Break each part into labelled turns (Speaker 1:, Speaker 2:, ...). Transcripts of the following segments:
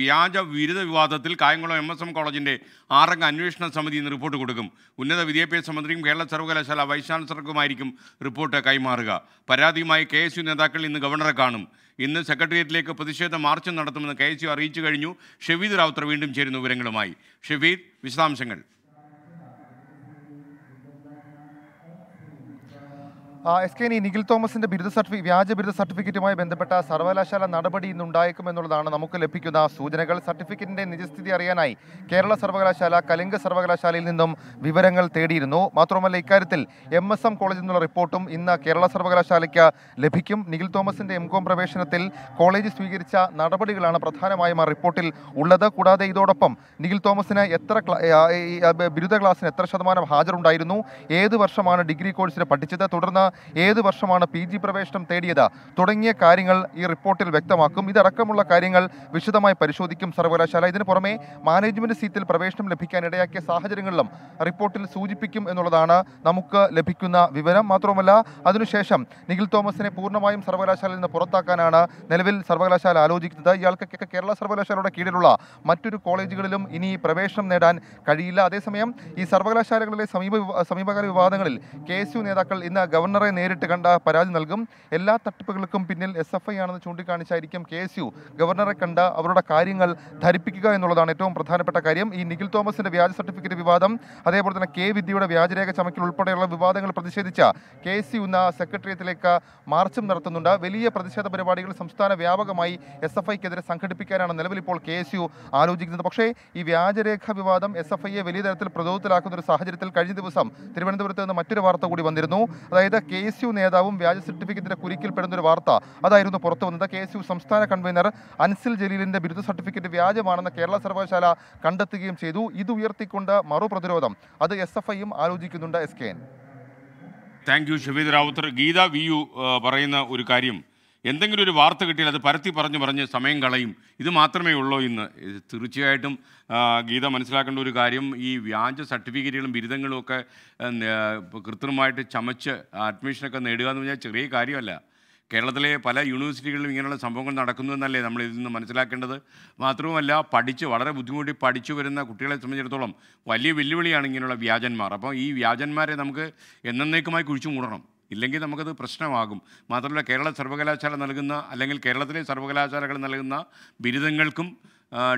Speaker 1: വ്യാജ ബിരുദ വിവാദത്തിൽ കായംകുളം എം എസ് എം കോളേജിൻ്റെ ആറംഗ അന്വേഷണ സമിതി ഇന്ന് റിപ്പോർട്ട് കൊടുക്കും ഉന്നത വിദ്യാഭ്യാസ മന്ത്രിയും കേരള സർവകലാശാല വൈസ് ചാൻസലർക്കുമായിരിക്കും റിപ്പോർട്ട് കൈമാറുക പരാതിയുമായി കെ എസ് യു നേതാക്കൾ ഇന്ന് ഗവർണറെ കാണും ഇന്ന് സെക്രട്ടേറിയറ്റിലേക്ക് പ്രതിഷേധ മാർച്ച് നടത്തുമെന്ന് കെ എസ് യു അറിയിച്ചു കഴിഞ്ഞു ഷെഫീദ് റാവുത്തർ വീണ്ടും ചേരുന്ന വിവരങ്ങളുമായി ഷെഫീദ് വിശദാംശങ്ങൾ
Speaker 2: എസ് കെ നി നിഖിൽ തോമസിന്റെ ബിരുദ സർട്ടിഫി വ്യാജ ബിരുദ സർട്ടിഫിക്കറ്റുമായി ബന്ധപ്പെട്ട സർവകലാശാല നടപടി ഇന്ന് എന്നുള്ളതാണ് നമുക്ക് ലഭിക്കുന്ന സൂചനകൾ സർട്ടിഫിക്കറ്റിന്റെ നിജസ്ഥിതി അറിയാനായി കേരള സർവകലാശാല കലിംഗ സർവകലാശാലയിൽ നിന്നും വിവരങ്ങൾ തേടിയിരുന്നു മാത്രമല്ല ഇക്കാര്യത്തിൽ എം എസ് എം കോളേജിൽ നിന്നുള്ള റിപ്പോർട്ടും ഇന്ന് കേരള സർവകലാശാലയ്ക്ക് ലഭിക്കും നിഖിൽ തോമസിന്റെ എം കോം പ്രവേശനത്തിൽ കോളേജ് സ്വീകരിച്ച നടപടികളാണ് പ്രധാനമായും ആ റിപ്പോർട്ടിൽ ഉള്ളത് കൂടാതെ ഇതോടൊപ്പം നിഖിൽ തോമസിന് എത്ര ബിരുദ ക്ലാസ്സിന് എത്ര ശതമാനം ഹാജരുണ്ടായിരുന്നു ഏത് വർഷമാണ് ഡിഗ്രി കോഴ്സിന് പഠിച്ചത് തുടർന്ന് ഏത് വർഷമാണ് പി ജി പ്രവേശനം തേടിയത് തുടങ്ങിയ കാര്യങ്ങൾ ഈ റിപ്പോർട്ടിൽ വ്യക്തമാക്കും ഇതടക്കമുള്ള കാര്യങ്ങൾ വിശദമായി പരിശോധിക്കും സർവകലാശാല ഇതിന് പുറമെ മാനേജ്മെന്റ് സീറ്റിൽ പ്രവേശനം ലഭിക്കാൻ ഇടയാക്കിയ സാഹചര്യങ്ങളിലും റിപ്പോർട്ടിൽ സൂചിപ്പിക്കും എന്നുള്ളതാണ് നമുക്ക് ലഭിക്കുന്ന വിവരം മാത്രമല്ല അതിനുശേഷം നിഖിൽ തോമസിനെ പൂർണ്ണമായും സർവകലാശാലയിൽ നിന്ന് പുറത്താക്കാനാണ് നിലവിൽ സർവകലാശാല ആലോചിക്കുന്നത് ഇയാൾക്കൊക്കെ കേരള സർവകലാശാലയുടെ കീഴിലുള്ള മറ്റൊരു കോളേജുകളിലും ഇനി പ്രവേശനം നേടാൻ കഴിയില്ല അതേസമയം ഈ സർവകലാശാലകളിലെ സമീപ സമീപകാല വിവാദങ്ങളിൽ കെ നേതാക്കൾ ഇന്ന് ഗവർണർ ഗവർണറെ നേരിട്ട് കണ്ട പരാതി നൽകും എല്ലാ തട്ടിപ്പുകൾക്കും പിന്നിൽ എസ് എഫ് ഐ ആണെന്ന് ചൂണ്ടിക്കാണിച്ചായിരിക്കും കെ എസ് യു ഗവർണറെ കണ്ട് അവരുടെ കാര്യങ്ങൾ ധരിപ്പിക്കുക എന്നുള്ളതാണ് ഏറ്റവും പ്രധാനപ്പെട്ട കാര്യം ഈ നിഖിൽ തോമസിന്റെ വ്യാജ സർട്ടിഫിക്കറ്റ് വിവാദം അതേപോലെ തന്നെ കെ വിദ്യയുടെ വ്യാജരേഖ ചമക്കൽ ഉൾപ്പെടെയുള്ള വിവാദങ്ങൾ പ്രതിഷേധിച്ച കെ എസ് യു എന്ന സെക്രട്ടേറിയറ്റിലേക്ക് മാർച്ചും നടത്തുന്നുണ്ട് വലിയ പ്രതിഷേധ പരിപാടികൾ സംസ്ഥാന വ്യാപകമായി എസ് എഫ് ഐക്കെതിരെ സംഘടിപ്പിക്കാനാണ് നിലവിൽ ഇപ്പോൾ കെ എസ് യു ആലോചിക്കുന്നത് പക്ഷേ ഈ വ്യാജരേഖ വിവാദം എസ് എഫ് ഐയെ വലിയ തരത്തിൽ പ്രചോദത്തിലാക്കുന്ന ഒരു സാഹചര്യത്തിൽ കഴിഞ്ഞ ദിവസം തിരുവനന്തപുരത്ത് നിന്ന് മറ്റൊരു വാർത്ത കൂടി വന്നിരുന്നു അതായത് കെ എസ് യു നേതാവും വ്യാജ സർട്ടിഫിക്കറ്റിന്റെ കുരുക്കിൽപ്പെടുന്ന ഒരു വാർത്ത അതായിരുന്നു പുറത്തു വന്നത് കെ എസ് യു സംസ്ഥാന കൺവീനർ അൻസിൽ ജലീലിന്റെ ബിരുദ സർട്ടിഫിക്കറ്റ് വ്യാജമാണെന്ന് കേരള സർവകലാശാല കണ്ടെത്തുകയും ചെയ്തു ഇത് ഉയർത്തിക്കൊണ്ട് മറുപ്രതിരോധം അത് എസ് എഫ് ഐയും ആലോചിക്കുന്നുണ്ട് S K N
Speaker 1: thank you Shabeed Ravuthar Geetha V U പറയുന്ന ഒരു കാര്യം എന്തെങ്കിലും ഒരു വാർത്ത കിട്ടിയാൽ അത് പരത്തി പറഞ്ഞു പറഞ്ഞ് സമയം കളയും ഇത് മാത്രമേ ഉള്ളൂ ഇന്ന് തീർച്ചയായിട്ടും ഗീത മനസ്സിലാക്കേണ്ട ഒരു കാര്യം ഈ വ്യാജ സർട്ടിഫിക്കറ്റുകളും ബിരുദങ്ങളും ഒക്കെ കൃത്രിമമായിട്ട് ചമച്ച് അഡ്മിഷനൊക്കെ നേടുക എന്ന് പറഞ്ഞാൽ ചെറിയ കാര്യമല്ല കേരളത്തിലെ പല യൂണിവേഴ്സിറ്റികളിലും ഇങ്ങനെയുള്ള സംഭവങ്ങൾ നടക്കുന്നു എന്നല്ലേ നമ്മൾ ഇതിൽ നിന്ന് മനസ്സിലാക്കേണ്ടത് മാത്രവുമല്ല പഠിച്ച് വളരെ ബുദ്ധിമുട്ടി പഠിച്ചു വരുന്ന കുട്ടികളെ സംബന്ധിച്ചിടത്തോളം വലിയ വെല്ലുവിളിയാണ് ഇങ്ങനെയുള്ള വ്യാജന്മാർ അപ്പോൾ ഈ വ്യാജന്മാരെ നമുക്ക് എന്നേക്കുമായി കുഴിച്ചു മൂടണം ഇല്ലെങ്കിൽ നമുക്കത് പ്രശ്നമാകും മാത്രമല്ല കേരള സർവകലാശാല നൽകുന്ന അല്ലെങ്കിൽ കേരളത്തിലെ സർവകലാശാലകൾ നൽകുന്ന ബിരുദങ്ങൾക്കും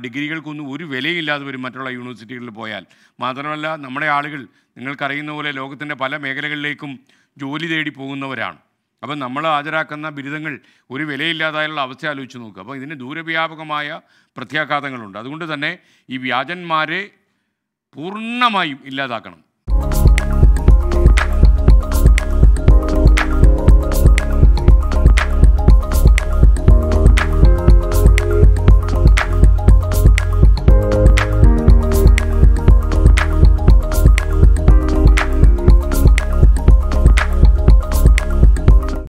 Speaker 1: ഡിഗ്രികൾക്കൊന്നും ഒരു വിലയില്ലാതെ വരും മറ്റുള്ള യൂണിവേഴ്സിറ്റികളിൽ പോയാൽ മാത്രമല്ല നമ്മുടെ ആളുകൾ നിങ്ങൾക്കറിയുന്ന പോലെ ലോകത്തിൻ്റെ പല മേഖലകളിലേക്കും ജോലി തേടി പോകുന്നവരാണ് അപ്പം നമ്മൾ ഹാജരാക്കുന്ന ബിരുദങ്ങൾ ഒരു വിലയില്ലാതായുള്ള അവസ്ഥ ആലോചിച്ച് നോക്കുക അപ്പോൾ ഇതിന് ദൂരവ്യാപകമായ പ്രത്യാഘാതങ്ങളുണ്ട് അതുകൊണ്ട് തന്നെ ഈ വ്യാജന്മാരെ പൂർണ്ണമായും ഇല്ലാതാക്കണം